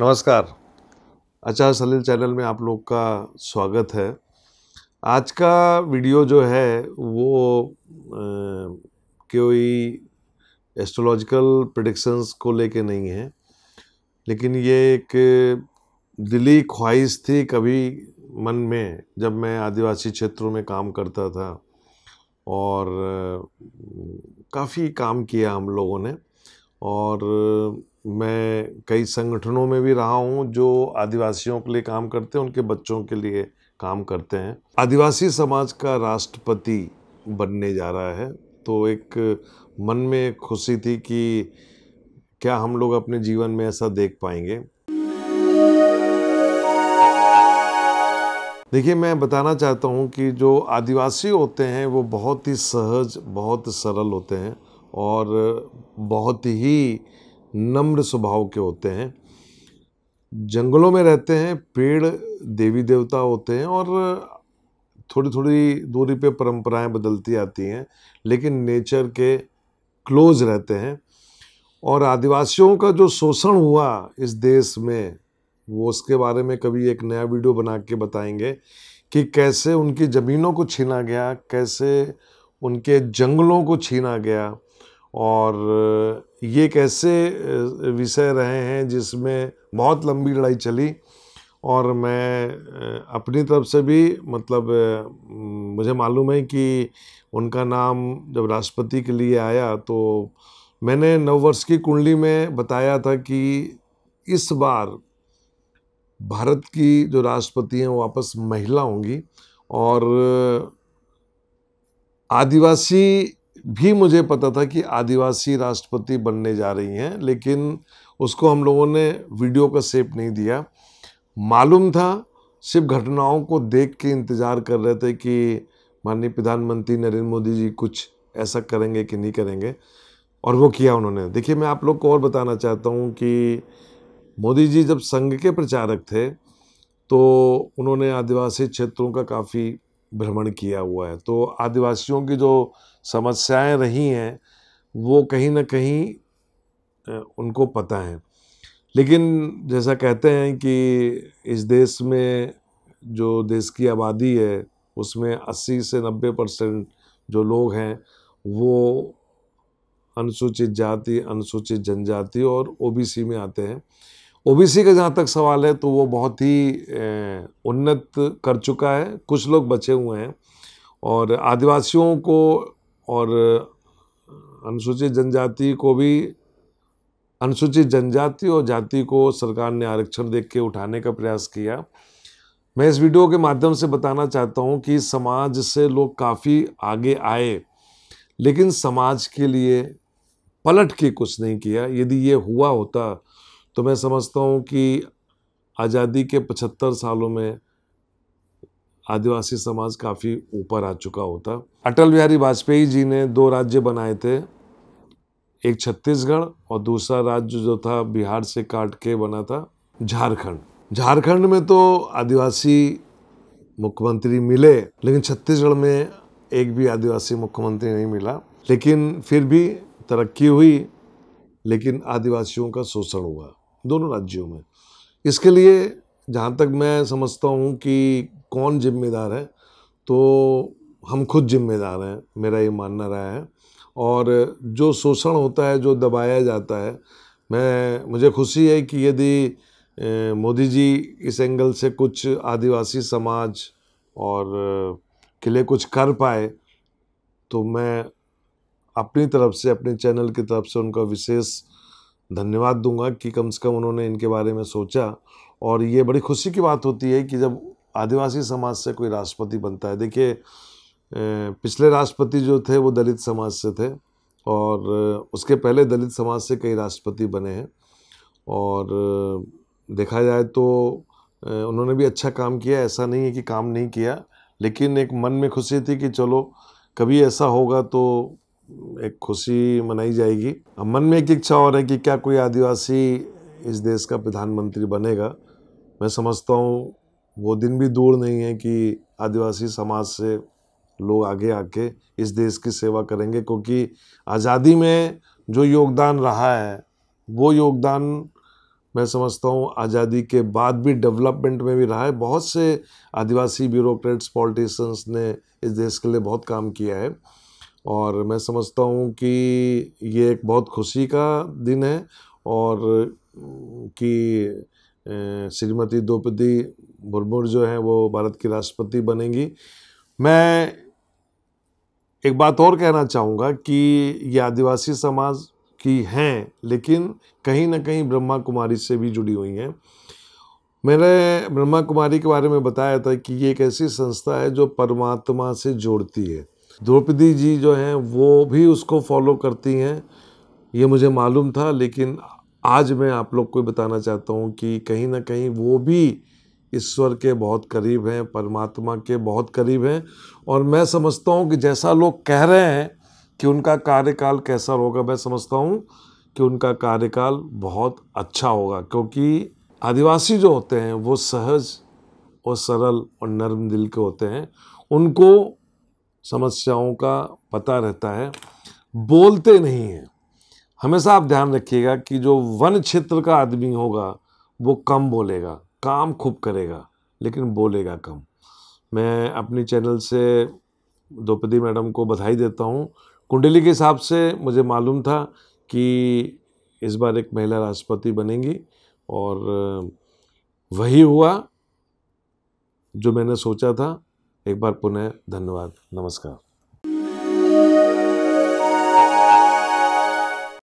नमस्कार अचार सलील चैनल में आप लोग का स्वागत है आज का वीडियो जो है वो कोई एस्ट्रोलॉजिकल प्रडिक्शंस को लेके नहीं है लेकिन ये एक दिली ख्वाहिश थी कभी मन में जब मैं आदिवासी क्षेत्रों में काम करता था और काफ़ी काम किया हम लोगों ने और मैं कई संगठनों में भी रहा हूँ जो आदिवासियों के लिए काम करते हैं उनके बच्चों के लिए काम करते हैं आदिवासी समाज का राष्ट्रपति बनने जा रहा है तो एक मन में खुशी थी कि क्या हम लोग अपने जीवन में ऐसा देख पाएंगे देखिए मैं बताना चाहता हूँ कि जो आदिवासी होते हैं वो बहुत ही सहज बहुत सरल होते हैं और बहुत ही नम्र स्वभाव के होते हैं जंगलों में रहते हैं पेड़ देवी देवता होते हैं और थोड़ी थोड़ी दूरी पे परंपराएं बदलती आती हैं लेकिन नेचर के क्लोज रहते हैं और आदिवासियों का जो शोषण हुआ इस देश में वो उसके बारे में कभी एक नया वीडियो बना के बताएंगे कि कैसे उनकी ज़मीनों को छीना गया कैसे उनके जंगलों को छीना गया और ये कैसे विषय रहे हैं जिसमें बहुत लंबी लड़ाई चली और मैं अपनी तरफ से भी मतलब मुझे मालूम है कि उनका नाम जब राष्ट्रपति के लिए आया तो मैंने नववर्ष की कुंडली में बताया था कि इस बार भारत की जो राष्ट्रपति हैं वो वापस महिला होंगी और आदिवासी भी मुझे पता था कि आदिवासी राष्ट्रपति बनने जा रही हैं लेकिन उसको हम लोगों ने वीडियो का सेप नहीं दिया मालूम था सिर्फ घटनाओं को देख के इंतज़ार कर रहे थे कि माननीय प्रधानमंत्री नरेंद्र मोदी जी कुछ ऐसा करेंगे कि नहीं करेंगे और वो किया उन्होंने देखिए मैं आप लोग को और बताना चाहता हूँ कि मोदी जी जब संघ के प्रचारक थे तो उन्होंने आदिवासी क्षेत्रों का काफ़ी भ्रमण किया हुआ है तो आदिवासियों की जो समस्याएं रही हैं वो कहीं ना कहीं उनको पता है लेकिन जैसा कहते हैं कि इस देश में जो देश की आबादी है उसमें 80 से 90 परसेंट जो लोग हैं वो अनुसूचित जाति अनुसूचित जनजाति और ओबीसी में आते हैं ओबीसी का जहाँ तक सवाल है तो वो बहुत ही उन्नत कर चुका है कुछ लोग बचे हुए हैं और आदिवासियों को और अनुसूचित जनजाति को भी अनुसूचित जनजाति और जाति को सरकार ने आरक्षण देख के उठाने का प्रयास किया मैं इस वीडियो के माध्यम से बताना चाहता हूँ कि समाज से लोग काफ़ी आगे आए लेकिन समाज के लिए पलट के कुछ नहीं किया यदि ये हुआ होता तो मैं समझता हूँ कि आज़ादी के पचहत्तर सालों में आदिवासी समाज काफ़ी ऊपर आ चुका होता अटल बिहारी वाजपेयी जी ने दो राज्य बनाए थे एक छत्तीसगढ़ और दूसरा राज्य जो था बिहार से काट के बना था झारखंड झारखंड में तो आदिवासी मुख्यमंत्री मिले लेकिन छत्तीसगढ़ में एक भी आदिवासी मुख्यमंत्री नहीं मिला लेकिन फिर भी तरक्की हुई लेकिन आदिवासियों का शोषण हुआ दोनों राज्यों में इसके लिए जहाँ तक मैं समझता हूँ कि कौन जिम्मेदार है तो हम खुद जिम्मेदार हैं मेरा ये मानना रहा है और जो शोषण होता है जो दबाया जाता है मैं मुझे खुशी है कि यदि मोदी जी इस एंगल से कुछ आदिवासी समाज और के लिए कुछ कर पाए तो मैं अपनी तरफ से अपने चैनल की तरफ से उनका विशेष धन्यवाद दूंगा कि कम से कम उन्होंने इनके बारे में सोचा और ये बड़ी खुशी की बात होती है कि जब आदिवासी समाज से कोई राष्ट्रपति बनता है देखिए पिछले राष्ट्रपति जो थे वो दलित समाज से थे और उसके पहले दलित समाज से कई राष्ट्रपति बने हैं और देखा जाए तो उन्होंने भी अच्छा काम किया ऐसा नहीं है कि काम नहीं किया लेकिन एक मन में खुशी थी कि चलो कभी ऐसा होगा तो एक खुशी मनाई जाएगी मन में एक इच्छा और है कि क्या कोई आदिवासी इस देश का प्रधानमंत्री बनेगा मैं समझता हूँ वो दिन भी दूर नहीं है कि आदिवासी समाज से लोग आगे आके इस देश की सेवा करेंगे क्योंकि आज़ादी में जो योगदान रहा है वो योगदान मैं समझता हूँ आज़ादी के बाद भी डेवलपमेंट में भी रहा है बहुत से आदिवासी ब्यूरोक्रेट्स पॉलिटिशंस ने इस देश के लिए बहुत काम किया है और मैं समझता हूँ कि ये एक बहुत खुशी का दिन है और कि श्रीमती द्रौपदी मुर्मू जो हैं वो भारत की राष्ट्रपति बनेंगी मैं एक बात और कहना चाहूँगा कि ये आदिवासी समाज की हैं लेकिन कहीं ना कहीं ब्रह्मा कुमारी से भी जुड़ी हुई हैं मैंने ब्रह्मा कुमारी के बारे में बताया था कि ये एक ऐसी संस्था है जो परमात्मा से जोड़ती है द्रौपदी जी जो हैं वो भी उसको फॉलो करती हैं ये मुझे मालूम था लेकिन आज मैं आप लोग को बताना चाहता हूँ कि कहीं ना कहीं वो भी ईश्वर के बहुत करीब हैं परमात्मा के बहुत करीब हैं और मैं समझता हूँ कि जैसा लोग कह रहे हैं कि उनका कार्यकाल कैसा होगा मैं समझता हूँ कि उनका कार्यकाल बहुत अच्छा होगा क्योंकि आदिवासी जो होते हैं वो सहज और सरल और नर्म दिल के होते हैं उनको समस्याओं का पता रहता है बोलते नहीं हैं हमेशा आप ध्यान रखिएगा कि जो वन क्षेत्र का आदमी होगा वो कम बोलेगा काम खूब करेगा लेकिन बोलेगा कम मैं अपनी चैनल से द्रौपदी मैडम को बधाई देता हूँ कुंडली के हिसाब से मुझे मालूम था कि इस बार एक महिला राष्ट्रपति बनेंगी और वही हुआ जो मैंने सोचा था एक बार पुनः धन्यवाद नमस्कार